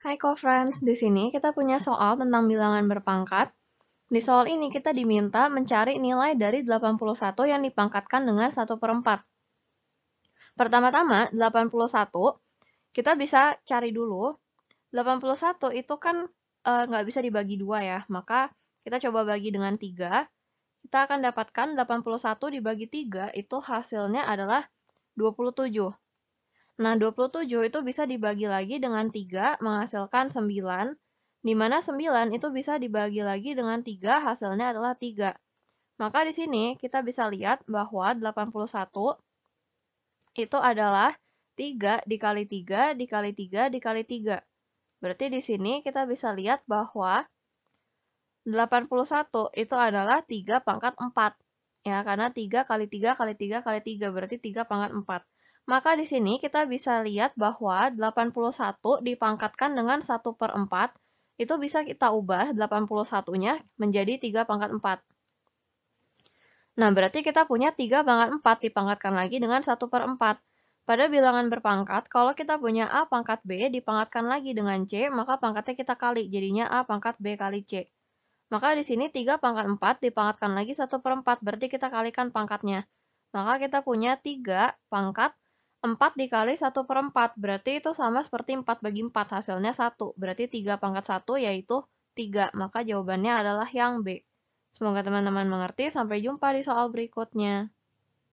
Hai co-friends, di sini kita punya soal tentang bilangan berpangkat. Di soal ini kita diminta mencari nilai dari 81 yang dipangkatkan dengan 1 per 4. Pertama-tama, 81, kita bisa cari dulu. 81 itu kan e, nggak bisa dibagi dua ya, maka kita coba bagi dengan 3. Kita akan dapatkan 81 dibagi 3, itu hasilnya adalah 27. Nah, 27 itu bisa dibagi lagi dengan 3 menghasilkan 9, di mana 9 itu bisa dibagi lagi dengan 3 hasilnya adalah 3. Maka di sini kita bisa lihat bahwa 81 itu adalah 3 dikali 3 dikali 3 dikali 3. Berarti di sini kita bisa lihat bahwa 81 itu adalah 3 pangkat 4. Ya, karena 3 kali 3 kali 3 kali 3 berarti 3 pangkat 4. Maka di sini kita bisa lihat bahwa 81 dipangkatkan dengan 1 per 4, itu bisa kita ubah 81-nya menjadi 3 pangkat 4. Nah, berarti kita punya 3 pangkat 4 dipangkatkan lagi dengan 1 per 4. Pada bilangan berpangkat, kalau kita punya A pangkat B dipangkatkan lagi dengan C, maka pangkatnya kita kali, jadinya A pangkat B kali C. Maka di sini 3 pangkat 4 dipangkatkan lagi 1 per 4, berarti kita kalikan pangkatnya. Maka kita punya 3 pangkat 4 dikali 1 per 4, berarti itu sama seperti 4 bagi 4, hasilnya 1. Berarti 3 pangkat 1 yaitu 3, maka jawabannya adalah yang B. Semoga teman-teman mengerti, sampai jumpa di soal berikutnya.